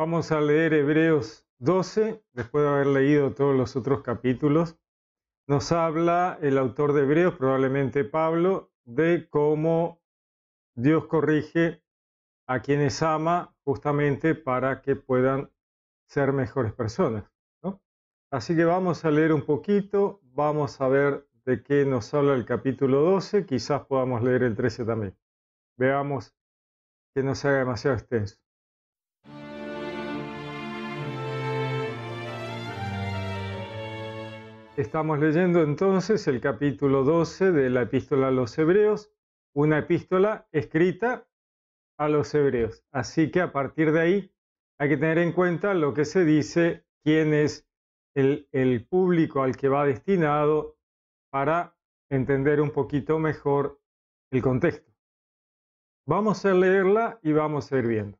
Vamos a leer Hebreos 12, después de haber leído todos los otros capítulos. Nos habla el autor de Hebreos, probablemente Pablo, de cómo Dios corrige a quienes ama justamente para que puedan ser mejores personas. Así que vamos a leer un poquito, vamos a ver de qué nos habla el capítulo 12, quizás podamos leer el 13 también. Veamos que no haga demasiado extenso. Estamos leyendo entonces el capítulo 12 de la epístola a los hebreos, una epístola escrita a los hebreos. Así que a partir de ahí hay que tener en cuenta lo que se dice, quién es el, público al que va destinado para entender un poquito mejor el contexto. Vamos a leerla y vamos a ir viendo.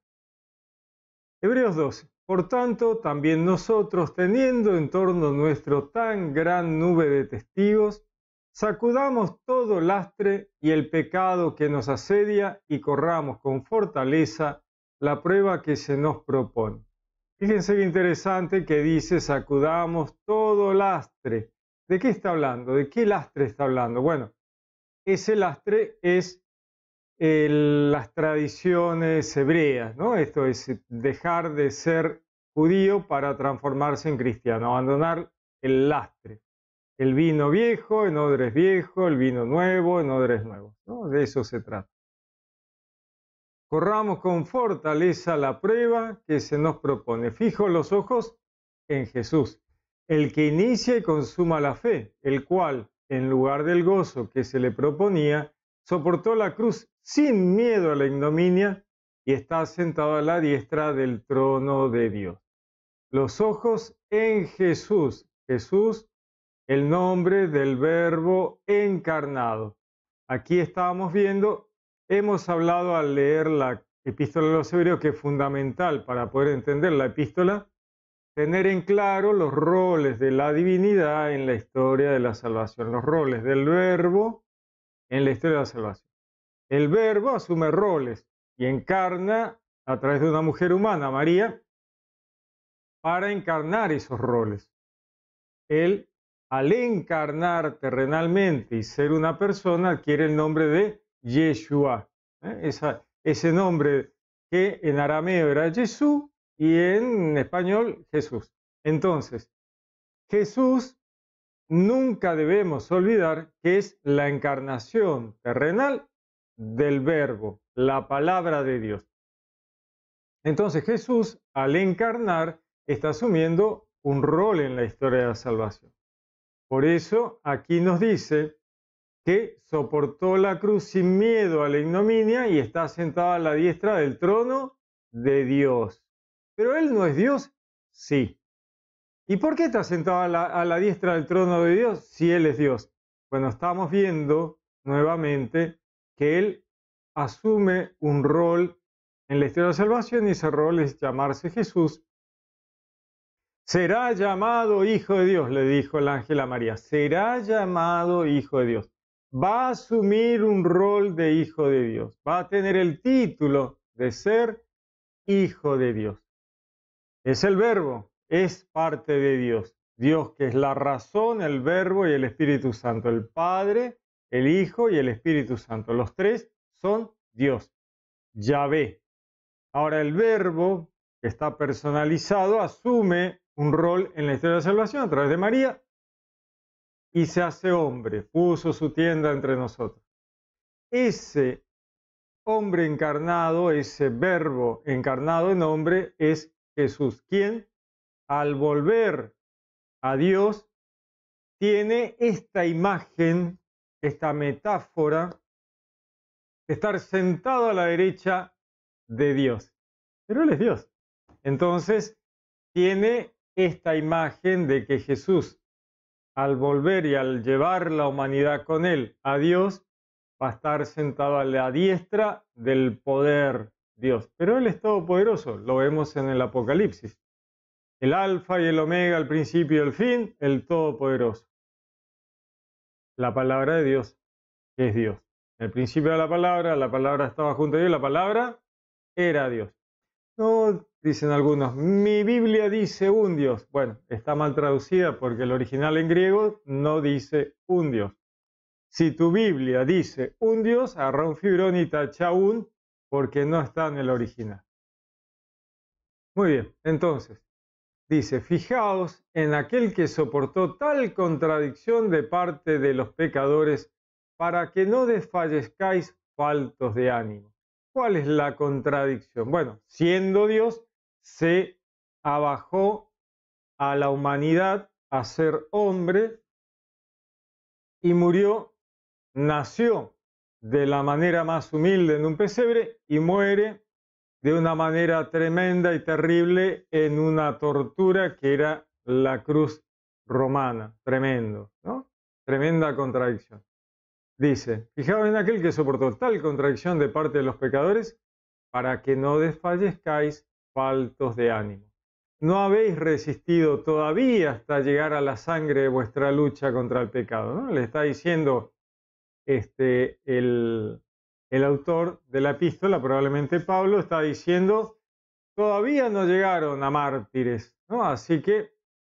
Hebreos 12. Por tanto, también nosotros, teniendo en torno nuestro tan gran nube de testigos, sacudamos todo lastre y el pecado que nos asedia y corramos con fortaleza la prueba que se nos propone. Fíjense qué interesante que dice sacudamos todo lastre. ¿De qué está hablando? ¿De qué lastre está hablando? Bueno, ese lastre es las tradiciones hebreas, ¿no? Esto es eh, dejar de ser judío para transformarse en cristiano, abandonar el lastre, el vino viejo en odres viejo, el vino nuevo en odres nuevos, ¿no? De eso se trata. Corramos con fortaleza la prueba que se nos propone. Fijo los ojos en Jesús, el que inicia y consuma la fe, el cual, en lugar del gozo que se le proponía, soportó la cruz sin miedo a la ignominia, y está sentado a la diestra del trono de Dios. Los ojos en Jesús, Jesús, el nombre del verbo encarnado. Aquí estábamos viendo, hemos hablado al leer la epístola de los hebreos, que es fundamental para poder entender la epístola, tener en claro los roles de la divinidad en la historia de la salvación, los roles del verbo en la historia de la salvación el verbo asume roles y encarna a través de una mujer humana, María, para encarnar esos roles. Él, al encarnar terrenalmente y ser una persona, adquiere el nombre de Yeshua. ¿eh? ese nombre que en arameo era Jesús y en español Jesús. Entonces, Jesús nunca debemos olvidar que es la encarnación terrenal del verbo, la palabra de Dios. Entonces Jesús, al encarnar, está asumiendo un rol en la historia de la salvación. Por eso aquí nos dice que soportó la cruz sin miedo a la ignominia y está sentado a la diestra del trono de Dios. Pero él no es Dios, sí. ¿Y por qué está sentado a la, diestra del trono de Dios si él es Dios? Bueno, estamos viendo nuevamente que él asume un rol en la historia de la salvación y ese rol es llamarse Jesús. Será llamado Hijo de Dios, le dijo el ángel a María. Será llamado Hijo de Dios. Va a asumir un rol de Hijo de Dios. Va a tener el título de ser Hijo de Dios. Es el verbo, es parte de Dios. Dios que es la razón, el verbo y el Espíritu Santo. El Padre el Hijo y el Espíritu Santo. Los tres son Dios, Ya ve. Ahora el verbo que está personalizado asume un rol en la historia de la salvación a través de María y se hace hombre, puso su tienda entre nosotros. Ese hombre encarnado, ese verbo encarnado en hombre es Jesús, quien al volver a Dios tiene esta imagen esta metáfora estar sentado a la derecha de Dios. Pero Él es Dios. Entonces, tiene esta imagen de que Jesús, al volver y al llevar la humanidad con Él a Dios, va a estar sentado a la diestra del poder Dios. Pero Él es todopoderoso, lo vemos en el Apocalipsis. El alfa y el omega, el principio y el fin, el todopoderoso la palabra de Dios, es Dios. En el principio de la palabra, la palabra estaba junto a Dios, la palabra era Dios. No, dicen algunos, mi Biblia dice un Dios. Bueno, está mal traducida porque el original en griego no dice un Dios. Si tu Biblia dice un Dios, agarra un fibrón y porque no está en el original. Muy bien, entonces, Dice, fijaos en aquel que soportó tal contradicción de parte de los pecadores para que no desfallezcáis faltos de ánimo. ¿Cuál es la contradicción? Bueno, siendo Dios, se abajó a la humanidad a ser hombre y murió, nació de la manera más humilde en un pesebre y muere de una manera tremenda y terrible en una tortura que era la cruz romana. Tremendo, ¿no? Tremenda contradicción. Dice, fijaos en aquel que soportó tal contradicción de parte de los pecadores para que no desfallezcáis faltos de ánimo. No habéis resistido todavía hasta llegar a la sangre de vuestra lucha contra el pecado. ¿no? Le está diciendo este, el, el autor de la epístola, probablemente Pablo, está diciendo, todavía no llegaron a mártires, ¿no? Así que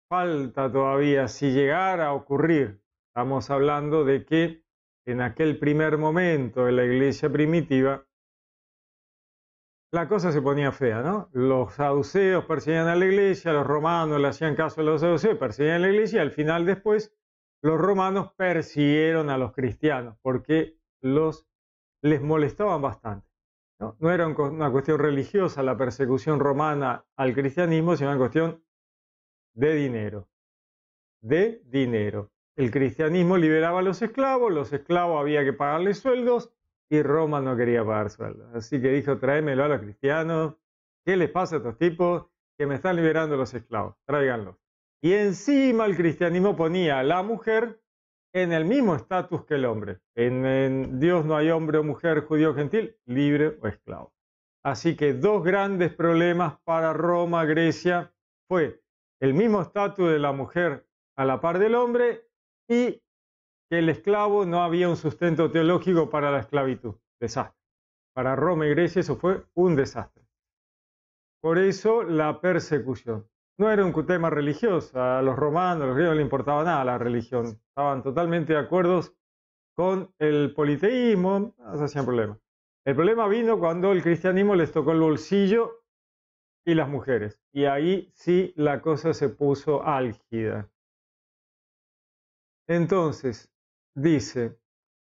falta todavía si llegara a ocurrir. Estamos hablando de que en aquel primer momento de la iglesia primitiva, la cosa se ponía fea, ¿no? Los saduceos perseguían a la iglesia, los romanos le hacían caso a los saduceos, perseguían a la iglesia y al final después los romanos persiguieron a los cristianos porque los les molestaban bastante. No, era una cuestión religiosa la persecución romana al cristianismo, sino una cuestión de dinero. De dinero. El cristianismo liberaba a los esclavos, los esclavos había que pagarles sueldos y Roma no quería pagar sueldos. Así que dijo, tráemelo a los cristianos, ¿qué les pasa a estos tipos que me están liberando los esclavos? Tráiganlos. Y encima el cristianismo ponía a la mujer en el mismo estatus que el hombre. En, Dios no hay hombre o mujer, judío gentil, libre o esclavo. Así que dos grandes problemas para Roma, y Grecia, fue el mismo estatus de la mujer a la par del hombre y que el esclavo no había un sustento teológico para la esclavitud. Desastre. Para Roma y Grecia eso fue un desastre. Por eso la persecución. No era un tema religioso, a los romanos, a los griegos no les importaba nada la religión estaban totalmente de acuerdo con el politeísmo, no se hacían problema. El problema vino cuando el cristianismo les tocó el bolsillo y las mujeres. Y ahí sí la cosa se puso álgida. Entonces, dice,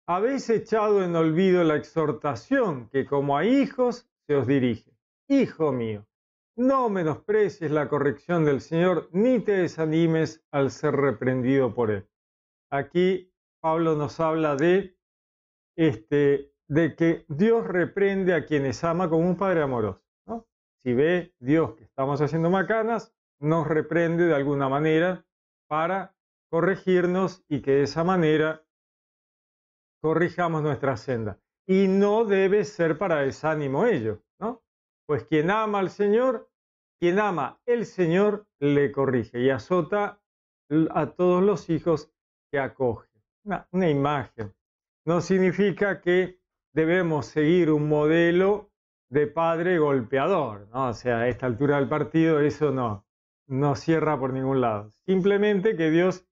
habéis echado en olvido la exhortación que como a hijos se os dirige. Hijo mío, no menosprecies la corrección del Señor, ni te desanimes al ser reprendido por Él aquí Pablo nos habla de, este, de que Dios reprende a quienes ama como un padre amoroso. Si ve Dios que estamos haciendo macanas, nos reprende de alguna manera para corregirnos y que de esa manera corrijamos nuestra senda. Y no debe ser para desánimo ello, ¿no? Pues quien ama al Señor, quien ama el Señor, le corrige y azota a todos los hijos que acoge, una, imagen. No significa que debemos seguir un modelo de padre golpeador, ¿no? O sea, a esta altura del partido eso no, no cierra por ningún lado. Simplemente que Dios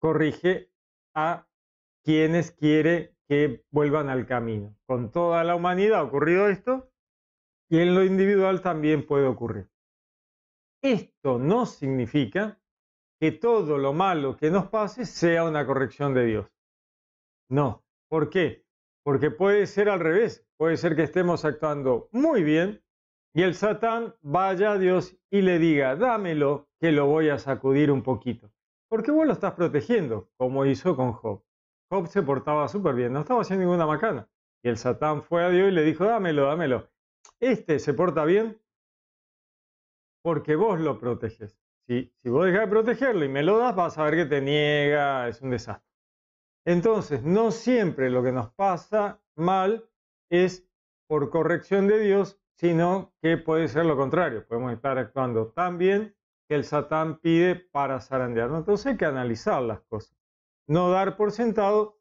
corrige a quienes quiere que vuelvan al camino. Con toda la humanidad ha ocurrido esto y en lo individual también puede ocurrir. Esto no significa que todo lo malo que nos pase sea una corrección de Dios. No. ¿Por qué? Porque puede ser al revés. Puede ser que estemos actuando muy bien y el Satán vaya a Dios y le diga, dámelo, que lo voy a sacudir un poquito. Porque vos lo estás protegiendo, como hizo con Job. Job se portaba súper bien, no estaba haciendo ninguna macana. Y el Satán fue a Dios y le dijo, dámelo, dámelo. Este se porta bien porque vos lo proteges. Si, vos dejas de protegerlo y me lo das, vas a ver que te niega, es un desastre. Entonces, no siempre lo que nos pasa mal es por corrección de Dios, sino que puede ser lo contrario. Podemos estar actuando tan bien que el Satán pide para zarandearnos. Entonces hay que analizar las cosas, no dar por sentado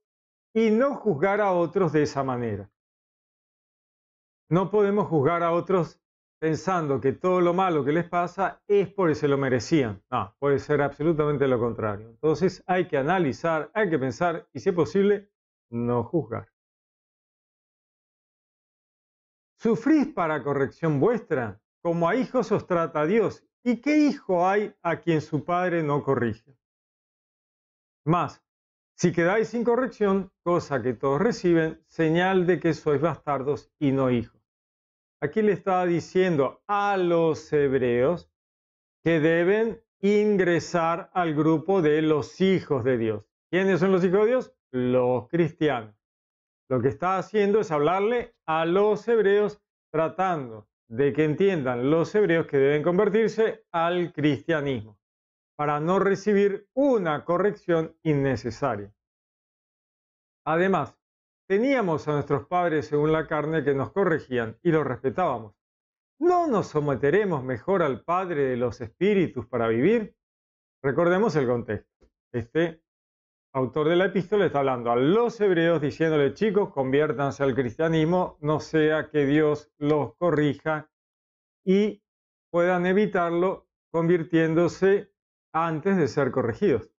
y no juzgar a otros de esa manera. No podemos juzgar a otros pensando que todo lo malo que les pasa es porque se lo merecían. No, puede ser absolutamente lo contrario. Entonces hay que analizar, hay que pensar y si es posible, no juzgar. Sufrís para corrección vuestra, como a hijos os trata Dios. ¿Y qué hijo hay a quien su padre no corrige? Más, si quedáis sin corrección, cosa que todos reciben, señal de que sois bastardos y no hijos. Aquí le está diciendo a los hebreos que deben ingresar al grupo de los hijos de Dios. ¿Quiénes son los hijos de Dios? Los cristianos. Lo que está haciendo es hablarle a los hebreos tratando de que entiendan los hebreos que deben convertirse al cristianismo para no recibir una corrección innecesaria. Además, Teníamos a nuestros padres según la carne que nos corregían y los respetábamos. ¿No nos someteremos mejor al Padre de los Espíritus para vivir? Recordemos el contexto. Este autor de la epístola está hablando a los hebreos diciéndole, chicos, conviértanse al cristianismo, no sea que Dios los corrija y puedan evitarlo convirtiéndose antes de ser corregidos.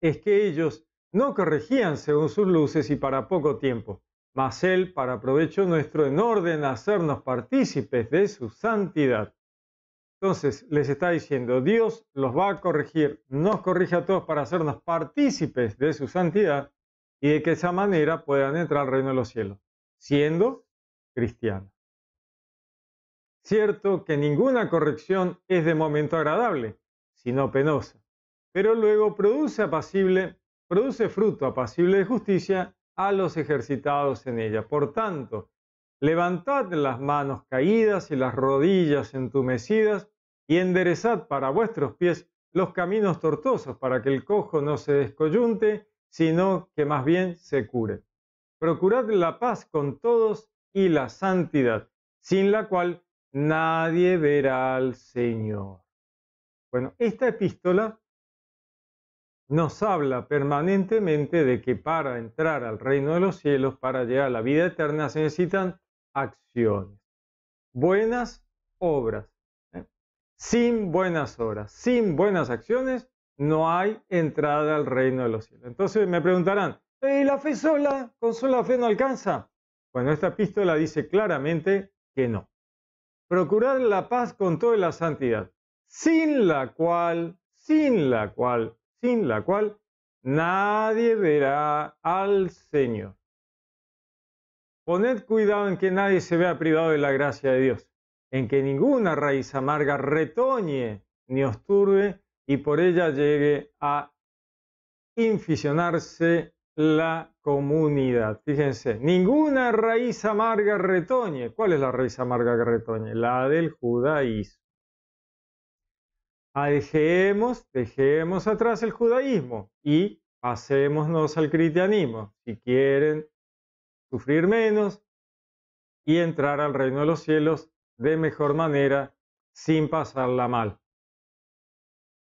Es que ellos no corregían según sus luces y para poco tiempo, mas Él para provecho nuestro en orden a hacernos partícipes de su santidad. Entonces les está diciendo, Dios los va a corregir, nos corrige a todos para hacernos partícipes de su santidad y de que de esa manera puedan entrar al reino de los cielos, siendo cristianos. Cierto que ninguna corrección es de momento agradable, sino penosa, pero luego produce apacible produce fruto apacible de justicia a los ejercitados en ella. Por tanto, levantad las manos caídas y las rodillas entumecidas y enderezad para vuestros pies los caminos tortosos para que el cojo no se descoyunte, sino que más bien se cure. Procurad la paz con todos y la santidad, sin la cual nadie verá al Señor. Bueno, esta epístola nos habla permanentemente de que para entrar al reino de los cielos, para llegar a la vida eterna, se necesitan acciones, buenas obras. ¿eh? Sin buenas obras, sin buenas acciones, no hay entrada al reino de los cielos. Entonces me preguntarán, eh, ¿y la fe sola? ¿Con sola fe no alcanza? Bueno, esta epístola dice claramente que no. Procurar la paz con toda la santidad, sin la cual, sin la cual sin la cual nadie verá al Señor. Poned cuidado en que nadie se vea privado de la gracia de Dios, en que ninguna raíz amarga retoñe ni os turbe y por ella llegue a inficionarse la comunidad. Fíjense, ninguna raíz amarga retoñe. ¿Cuál es la raíz amarga que retoñe? La del judaísmo. Ah, dejemos, dejemos atrás el judaísmo y pasémonos al cristianismo. Si quieren sufrir menos y entrar al reino de los cielos de mejor manera, sin pasarla mal.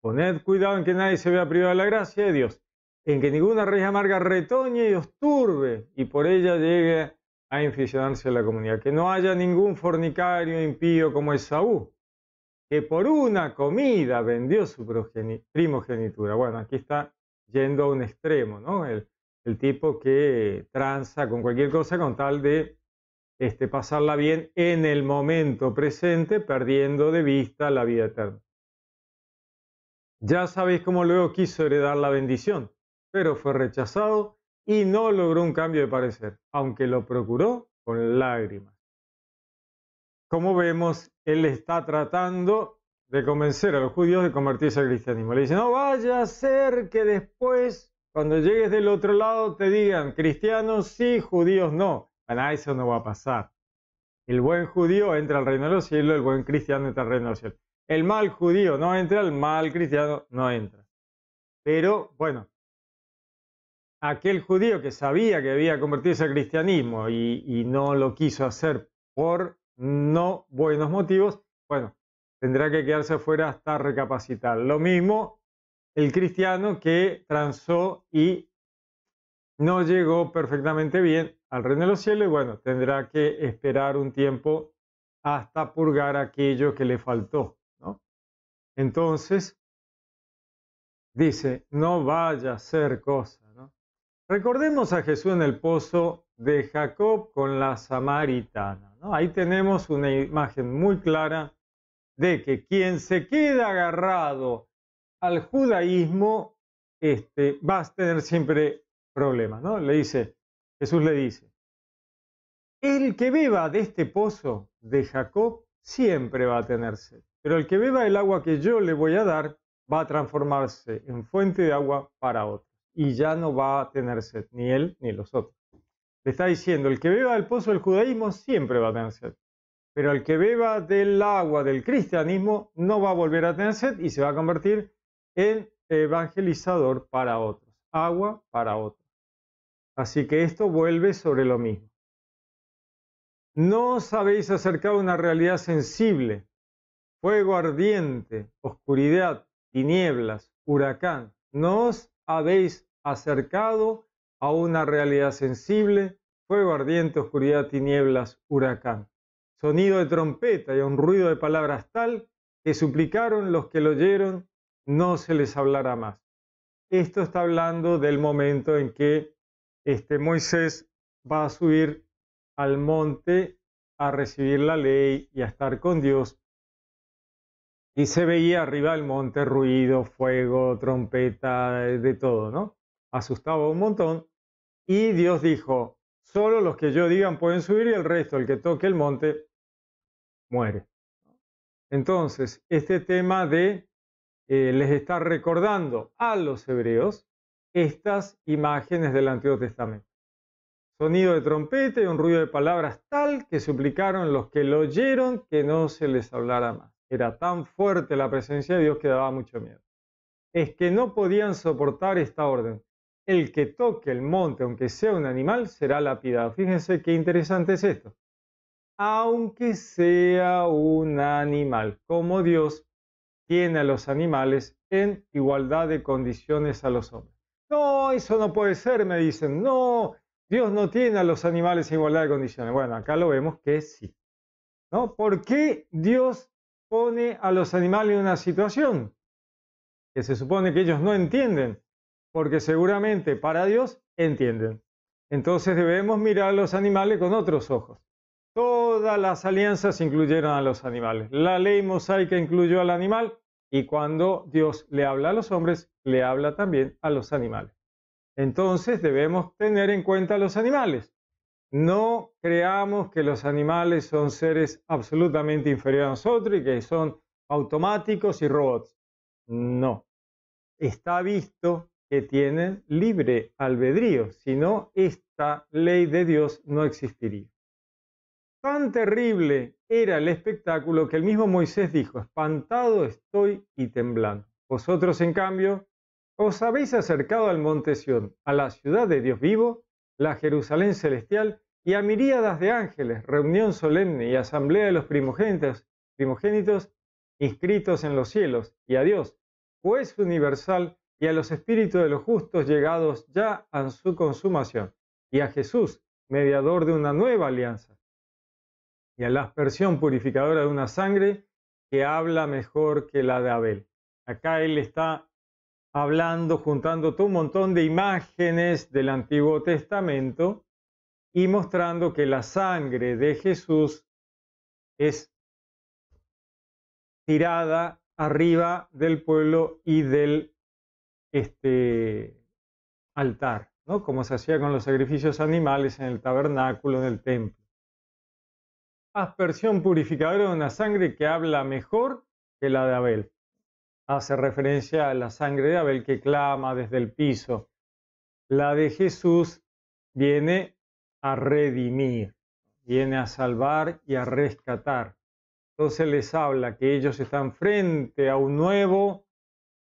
Poned cuidado en que nadie se vea privado de la gracia de Dios, en que ninguna raíz amarga retoñe y os turbe y por ella llegue a inficionarse la comunidad. Que no haya ningún fornicario impío como Esaú, que por una comida vendió su primogenitura. Bueno, aquí está yendo a un extremo, ¿no? El, tipo que tranza con cualquier cosa con tal de este, pasarla bien en el momento presente, perdiendo de vista la vida eterna. Ya sabéis cómo luego quiso heredar la bendición, pero fue rechazado y no logró un cambio de parecer, aunque lo procuró con lágrimas como vemos, él está tratando de convencer a los judíos de convertirse al cristianismo. Le dice, no vaya a ser que después, cuando llegues del otro lado, te digan, cristianos sí, judíos no. Bueno, eso no va a pasar. El buen judío entra al reino de los cielos, el buen cristiano entra al reino de los cielos. El mal judío no entra, el mal cristiano no entra. Pero bueno, aquel judío que sabía que debía convertirse al cristianismo y no lo quiso hacer por no buenos motivos, bueno, tendrá que quedarse afuera hasta recapacitar. Lo mismo el cristiano que transó y no llegó perfectamente bien al reino de los cielos, bueno, tendrá que esperar un tiempo hasta purgar aquello que le faltó. Entonces, dice, no vaya a ser cosa. Recordemos a Jesús en el pozo de Jacob con la samaritana. Ahí tenemos una imagen muy clara de que quien se queda agarrado al judaísmo este, va a tener siempre problemas. ¿no? Le dice, Jesús le dice, el que beba de este pozo de Jacob siempre va a tener sed, pero el que beba el agua que yo le voy a dar va a transformarse en fuente de agua para otros y ya no va a tener sed, ni él ni los otros. Le está diciendo, el que beba del pozo del judaísmo siempre va a tener sed, pero el que beba del agua del cristianismo no va a volver a tener sed y se va a convertir en evangelizador para otros, agua para otros. Así que esto vuelve sobre lo mismo. No os habéis acercado a una realidad sensible, fuego ardiente, oscuridad, tinieblas, huracán. No os habéis acercado a una realidad sensible, fuego ardiente, oscuridad, tinieblas, huracán. Sonido de trompeta y un ruido de palabras tal que suplicaron los que lo oyeron, no se les hablará más. Esto está hablando del momento en que este Moisés va a subir al monte a recibir la ley y a estar con Dios. Y se veía arriba del monte ruido, fuego, trompeta, de todo, ¿no? asustaba un montón. Y Dios dijo, solo los que yo digan pueden subir y el resto, el que toque el monte, muere. Entonces, este tema de eh, les está recordando a los hebreos estas imágenes del Antiguo Testamento. Sonido de trompeta y un ruido de palabras tal que suplicaron los que lo oyeron que no se les hablara más. Era tan fuerte la presencia de Dios que daba mucho miedo. Es que no podían soportar esta orden el que toque el monte, aunque sea un animal, será lapidado. Fíjense qué interesante es esto. Aunque sea un animal, como Dios tiene a los animales en igualdad de condiciones a los hombres. No, eso no puede ser, me dicen. No, Dios no tiene a los animales en igualdad de condiciones. Bueno, acá lo vemos que sí. ¿No? ¿Por qué Dios pone a los animales en una situación que se supone que ellos no entienden? porque seguramente para Dios entienden. Entonces debemos mirar a los animales con otros ojos. Todas las alianzas incluyeron a los animales. La ley mosaica incluyó al animal y cuando Dios le habla a los hombres, le habla también a los animales. Entonces debemos tener en cuenta a los animales. No creamos que los animales son seres absolutamente inferiores a nosotros y que son automáticos y robots. No. Está visto que tienen libre albedrío, si no, esta ley de Dios no existiría. Tan terrible era el espectáculo que el mismo Moisés dijo, espantado estoy y temblando. Vosotros, en cambio, os habéis acercado al monte Sión, a la ciudad de Dios vivo, la Jerusalén celestial, y a miríadas de ángeles, reunión solemne y asamblea de los primogénitos, primogénitos inscritos en los cielos, y a Dios, juez universal, y a los espíritus de los justos llegados ya a su consumación, y a Jesús, mediador de una nueva alianza, y a la aspersión purificadora de una sangre que habla mejor que la de Abel. Acá él está hablando, juntando todo un montón de imágenes del Antiguo Testamento y mostrando que la sangre de Jesús es tirada arriba del pueblo y del este altar, ¿no? como se hacía con los sacrificios animales en el tabernáculo en el templo. Aspersión purificadora de una sangre que habla mejor que la de Abel. Hace referencia a la sangre de Abel que clama desde el piso. La de Jesús viene a redimir, viene a salvar y a rescatar. Entonces les habla que ellos están frente a un nuevo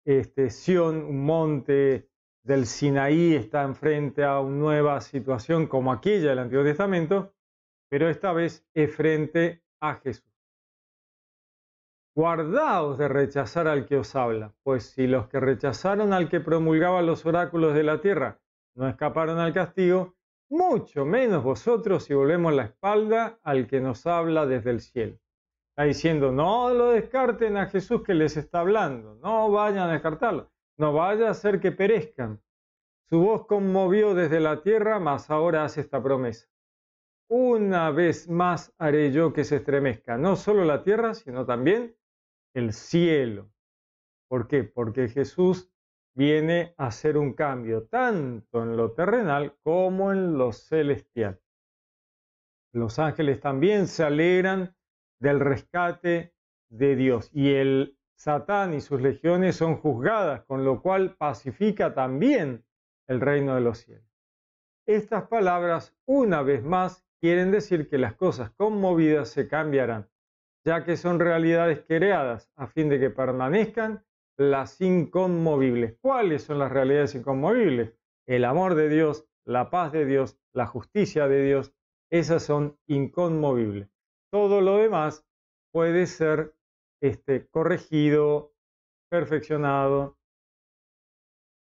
este, Sion, un monte del Sinaí, está enfrente a una nueva situación como aquella del Antiguo Testamento, pero esta vez es frente a Jesús. Guardaos de rechazar al que os habla, pues si los que rechazaron al que promulgaba los oráculos de la tierra no escaparon al castigo, mucho menos vosotros si volvemos la espalda al que nos habla desde el cielo. Está diciendo, no lo descarten a Jesús que les está hablando, no vayan a descartarlo, no vaya a hacer que perezcan. Su voz conmovió desde la tierra, mas ahora hace esta promesa. Una vez más haré yo que se estremezca, no solo la tierra, sino también el cielo. ¿Por qué? Porque Jesús viene a hacer un cambio tanto en lo terrenal como en lo celestial. Los ángeles también se alegran del rescate de Dios. Y el Satán y sus legiones son juzgadas, con lo cual pacifica también el reino de los cielos. Estas palabras, una vez más, quieren decir que las cosas conmovidas se cambiarán, ya que son realidades creadas a fin de que permanezcan las inconmovibles. ¿Cuáles son las realidades inconmovibles? El amor de Dios, la paz de Dios, la justicia de Dios, esas son inconmovibles. Todo lo demás puede ser este, corregido, perfeccionado.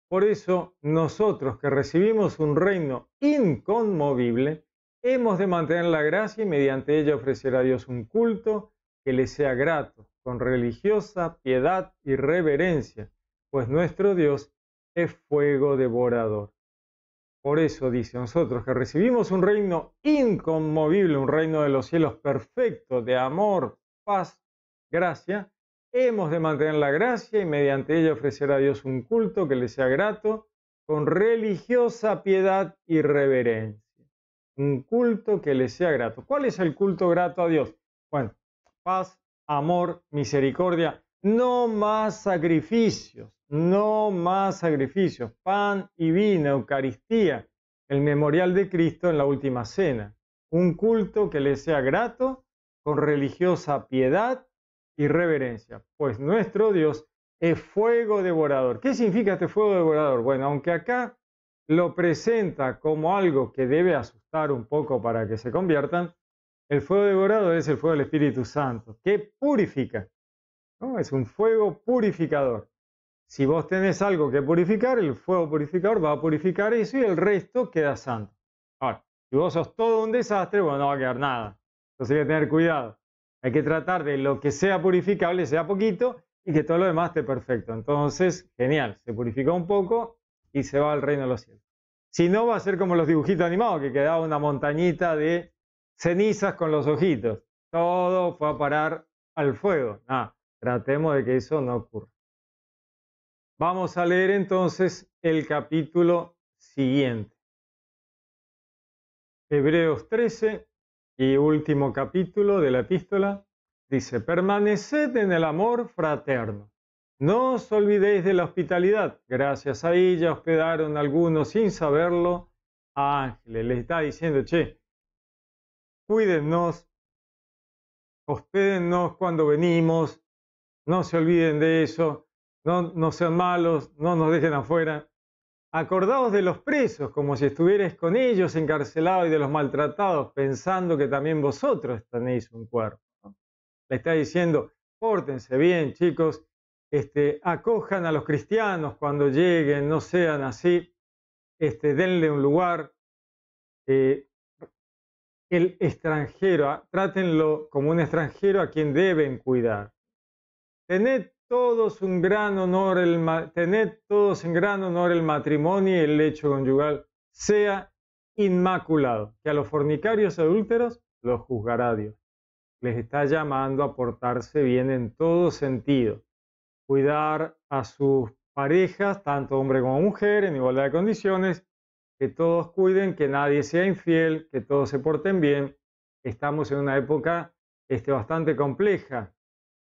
Por eso nosotros que recibimos un reino inconmovible, hemos de mantener la gracia y mediante ella ofrecer a Dios un culto que le sea grato, con religiosa piedad y reverencia, pues nuestro Dios es fuego devorador. Por eso dice nosotros que recibimos un reino inconmovible, un reino de los cielos perfecto, de amor, paz, gracia. Hemos de mantener la gracia y mediante ella ofrecer a Dios un culto que le sea grato, con religiosa piedad y reverencia. Un culto que le sea grato. ¿Cuál es el culto grato a Dios? Bueno, paz, amor, misericordia, no más sacrificios no más sacrificios, pan y vino, Eucaristía, el memorial de Cristo en la última cena, un culto que le sea grato con religiosa piedad y reverencia, pues nuestro Dios es fuego devorador. ¿Qué significa este fuego devorador? Bueno, aunque acá lo presenta como algo que debe asustar un poco para que se conviertan, el fuego devorador es el fuego del Espíritu Santo, que purifica. ¿no? Es un fuego purificador. Si vos tenés algo que purificar, el fuego purificador va a purificar eso y el resto queda santo. Ahora, si vos sos todo un desastre, bueno, no va a quedar nada. Entonces hay que tener cuidado. Hay que tratar de lo que sea purificable, sea poquito, y que todo lo demás esté perfecto. Entonces, genial, se purifica un poco y se va al reino de los cielos. Si no, va a ser como los dibujitos animados, que quedaba una montañita de cenizas con los ojitos. Todo fue a parar al fuego. Nada, tratemos de que eso no ocurra. Vamos a leer entonces el capítulo siguiente. Hebreos 13 y último capítulo de la epístola dice, permaneced en el amor fraterno. No os olvidéis de la hospitalidad. Gracias a ella hospedaron algunos sin saberlo a ángeles. Les está diciendo, che, cuídennos, hospédennos cuando venimos, no se olviden de eso no, sean malos, no nos dejen afuera. Acordaos de los presos como si estuvierais con ellos encarcelados y de los maltratados, pensando que también vosotros tenéis un cuerpo. Le está diciendo, pórtense bien, chicos, este, acojan a los cristianos cuando lleguen, no sean así, este, denle un lugar. Eh, el extranjero, trátenlo como un extranjero a quien deben cuidar. Tened todos un gran honor el tener todos en gran honor el matrimonio y el lecho conyugal sea inmaculado, que a los fornicarios adúlteros los juzgará Dios. Les está llamando a portarse bien en todo sentido, cuidar a sus parejas, tanto hombre como mujer, en igualdad de condiciones, que todos cuiden, que nadie sea infiel, que todos se porten bien. Estamos en una época este, bastante compleja,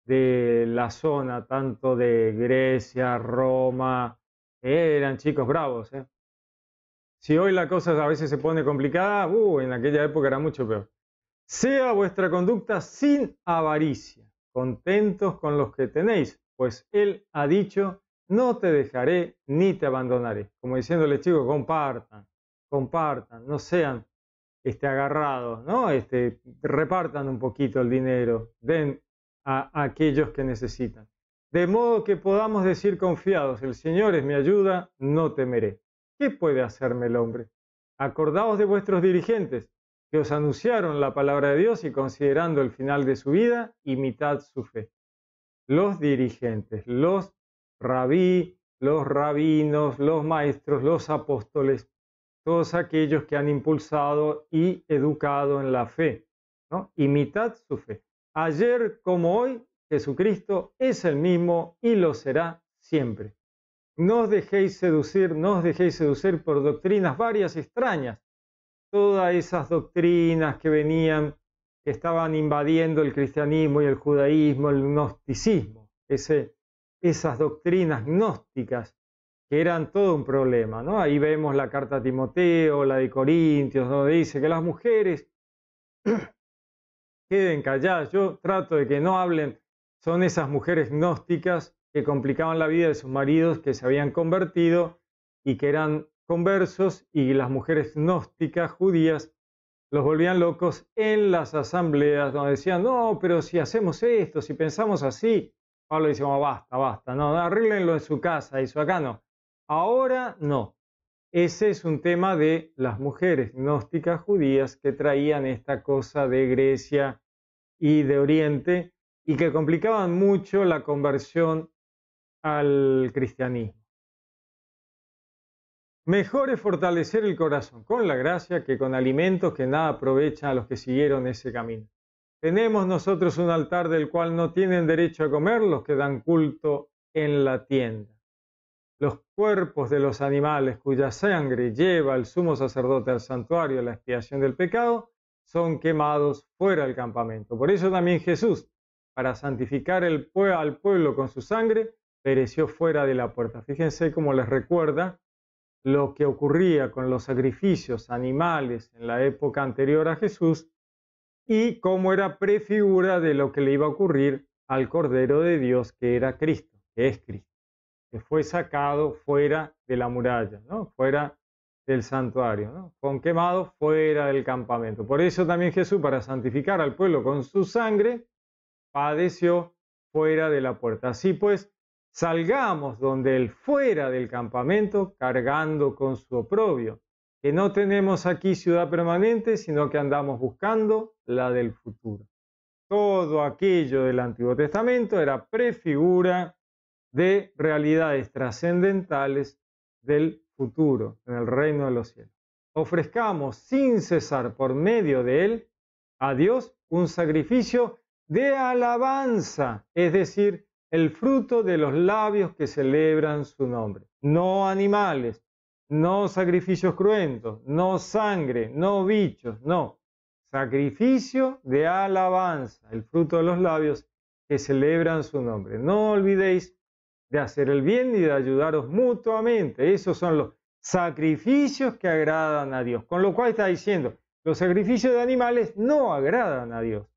de la zona, tanto de Grecia, Roma, eh, eran chicos bravos. Eh. Si hoy la cosa a veces se pone complicada, uh, en aquella época era mucho peor. Sea vuestra conducta sin avaricia, contentos con los que tenéis, pues Él ha dicho, no te dejaré ni te abandonaré. Como diciéndole, chicos, compartan, compartan, no sean este, agarrados, ¿no? Este, repartan un poquito el dinero, den a, aquellos que necesitan. De modo que podamos decir confiados, el Señor es mi ayuda, no temeré. ¿Qué puede hacerme el hombre? Acordaos de vuestros dirigentes, que os anunciaron la palabra de Dios y considerando el final de su vida, imitad su fe. Los dirigentes, los rabí, los rabinos, los maestros, los apóstoles, todos aquellos que han impulsado y educado en la fe. ¿no? Imitad su fe ayer como hoy, Jesucristo es el mismo y lo será siempre. No os dejéis seducir, no os dejéis seducir por doctrinas varias y extrañas. Todas esas doctrinas que venían, que estaban invadiendo el cristianismo y el judaísmo, el gnosticismo, esas doctrinas gnósticas que eran todo un problema. ¿no? Ahí vemos la carta a Timoteo, la de Corintios, donde dice que las mujeres queden calladas. Yo trato de que no hablen. Son esas mujeres gnósticas que complicaban la vida de sus maridos que se habían convertido y que eran conversos y las mujeres gnósticas judías los volvían locos en las asambleas donde decían, no, pero si hacemos esto, si pensamos así, Pablo dice, basta, basta, no, arréglenlo en su casa, eso acá no. Ahora no. Ese es un tema de las mujeres gnósticas judías que traían esta cosa de Grecia y de Oriente y que complicaban mucho la conversión al cristianismo. Mejor es fortalecer el corazón con la gracia que con alimentos que nada aprovechan a los que siguieron ese camino. Tenemos nosotros un altar del cual no tienen derecho a comer los que dan culto en la tienda. Los cuerpos de los animales cuya sangre lleva el sumo sacerdote al santuario a la expiación del pecado son quemados fuera del campamento. Por eso también Jesús, para santificar al pueblo con su sangre, pereció fuera de la puerta. Fíjense cómo les recuerda lo que ocurría con los sacrificios animales en la época anterior a Jesús y cómo era prefigura de lo que le iba a ocurrir al Cordero de Dios que era Cristo, que es Cristo, que fue sacado fuera de la muralla, ¿no? fuera del santuario, con quemado fuera del campamento. Por eso también Jesús, para santificar al pueblo con su sangre, padeció fuera de la puerta. Así pues, salgamos donde él fuera del campamento cargando con su oprobio, que no tenemos aquí ciudad permanente, sino que andamos buscando la del futuro. Todo aquello del Antiguo Testamento era prefigura de realidades trascendentales del en el reino de los cielos. Ofrezcamos sin cesar por medio de él a Dios un sacrificio de alabanza, es decir, el fruto de los labios que celebran su nombre. No animales, no sacrificios cruentos, no sangre, no bichos, no. Sacrificio de alabanza, el fruto de los labios que celebran su nombre. No olvidéis de hacer el bien y de ayudaros mutuamente. Esos son los sacrificios que agradan a Dios. Con lo cual está diciendo, los sacrificios de animales no agradan a Dios.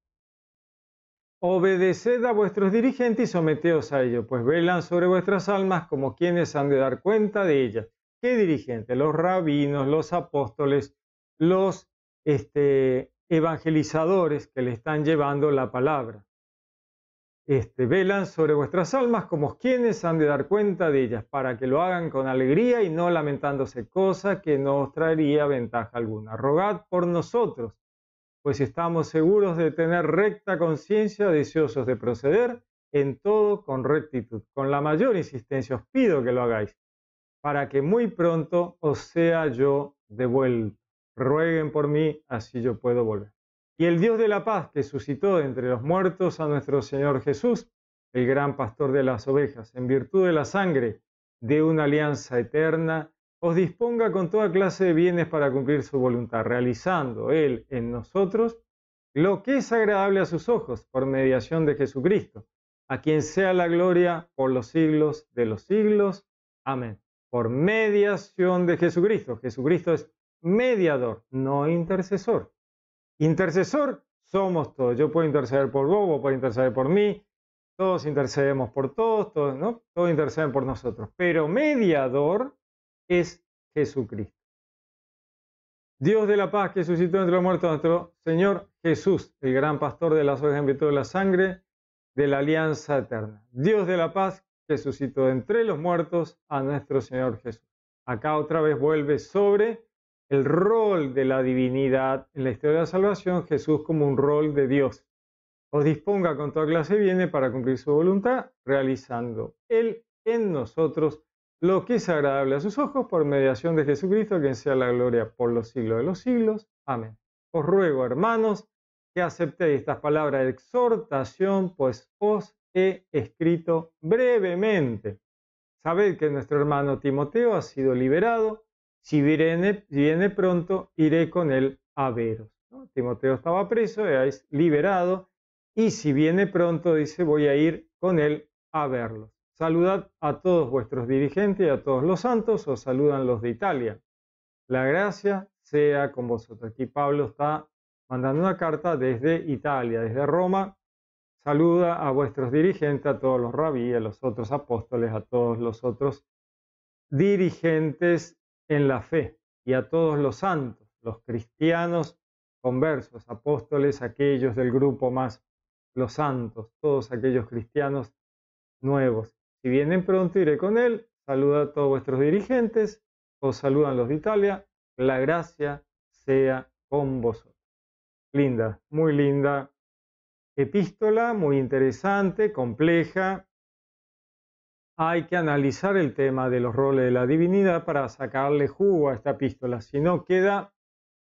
Obedeced a vuestros dirigentes y someteos a ellos, pues velan sobre vuestras almas como quienes han de dar cuenta de ellas. ¿Qué dirigentes? Los rabinos, los apóstoles, los este, evangelizadores que le están llevando la palabra este, velan sobre vuestras almas como quienes han de dar cuenta de ellas, para que lo hagan con alegría y no lamentándose cosa que no os traería ventaja alguna. Rogad por nosotros, pues estamos seguros de tener recta conciencia, deseosos de proceder en todo con rectitud. Con la mayor insistencia os pido que lo hagáis, para que muy pronto os sea yo devuelto. Rueguen por mí, así yo puedo volver. Y el Dios de la paz que suscitó entre los muertos a nuestro Señor Jesús, el gran pastor de las ovejas, en virtud de la sangre de una alianza eterna, os disponga con toda clase de bienes para cumplir su voluntad, realizando Él en nosotros lo que es agradable a sus ojos por mediación de Jesucristo, a quien sea la gloria por los siglos de los siglos. Amén. Por mediación de Jesucristo. Jesucristo es mediador, no intercesor. Intercesor somos todos. Yo puedo interceder por vos, vos interceder por mí, todos intercedemos por todos, todos, ¿no? interceden por nosotros. Pero mediador es Jesucristo. Dios de la paz que suscitó entre los muertos a nuestro Señor Jesús, el gran pastor de las ovejas en virtud de la sangre de la alianza eterna. Dios de la paz que suscitó entre los muertos a nuestro Señor Jesús. Acá otra vez vuelve sobre el rol de la divinidad en la historia de la salvación, Jesús como un rol de Dios. Os disponga con toda clase viene para cumplir su voluntad, realizando Él en nosotros lo que es agradable a sus ojos por mediación de Jesucristo, quien sea la gloria por los siglos de los siglos. Amén. Os ruego, hermanos, que aceptéis estas palabras de exhortación, pues os he escrito brevemente. Sabed que nuestro hermano Timoteo ha sido liberado si viene, pronto, iré con él a veros. Timoteo estaba preso, ya es liberado, y si viene pronto, dice, voy a ir con él a verlos. Saludad a todos vuestros dirigentes y a todos los santos, os saludan los de Italia. La gracia sea con vosotros. Aquí Pablo está mandando una carta desde Italia, desde Roma. Saluda a vuestros dirigentes, a todos los rabíes, a los otros apóstoles, a todos los otros dirigentes en la fe y a todos los santos, los cristianos, conversos, apóstoles, aquellos del grupo más los santos, todos aquellos cristianos nuevos. Si vienen pronto iré con él, saluda a todos vuestros dirigentes, os saludan los de Italia, la gracia sea con vosotros. Linda, muy linda epístola, muy interesante, compleja, hay que analizar el tema de los roles de la divinidad para sacarle jugo a esta epístola, si no queda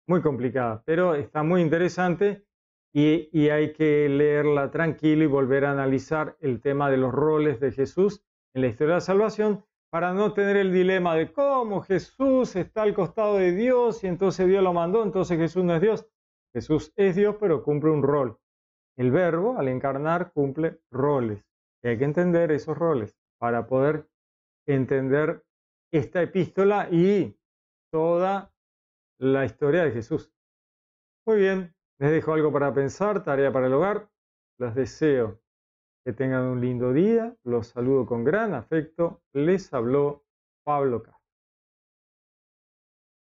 muy complicada, pero está muy interesante y, y, hay que leerla tranquilo y volver a analizar el tema de los roles de Jesús en la historia de la salvación para no tener el dilema de cómo Jesús está al costado de Dios y entonces Dios lo mandó, entonces Jesús no es Dios. Jesús es Dios pero cumple un rol. El verbo al encarnar cumple roles. Y hay que entender esos roles para poder entender esta epístola y toda la historia de Jesús. Muy bien, les dejo algo para pensar, tarea para el hogar. Les deseo que tengan un lindo día. Los saludo con gran afecto. Les habló Pablo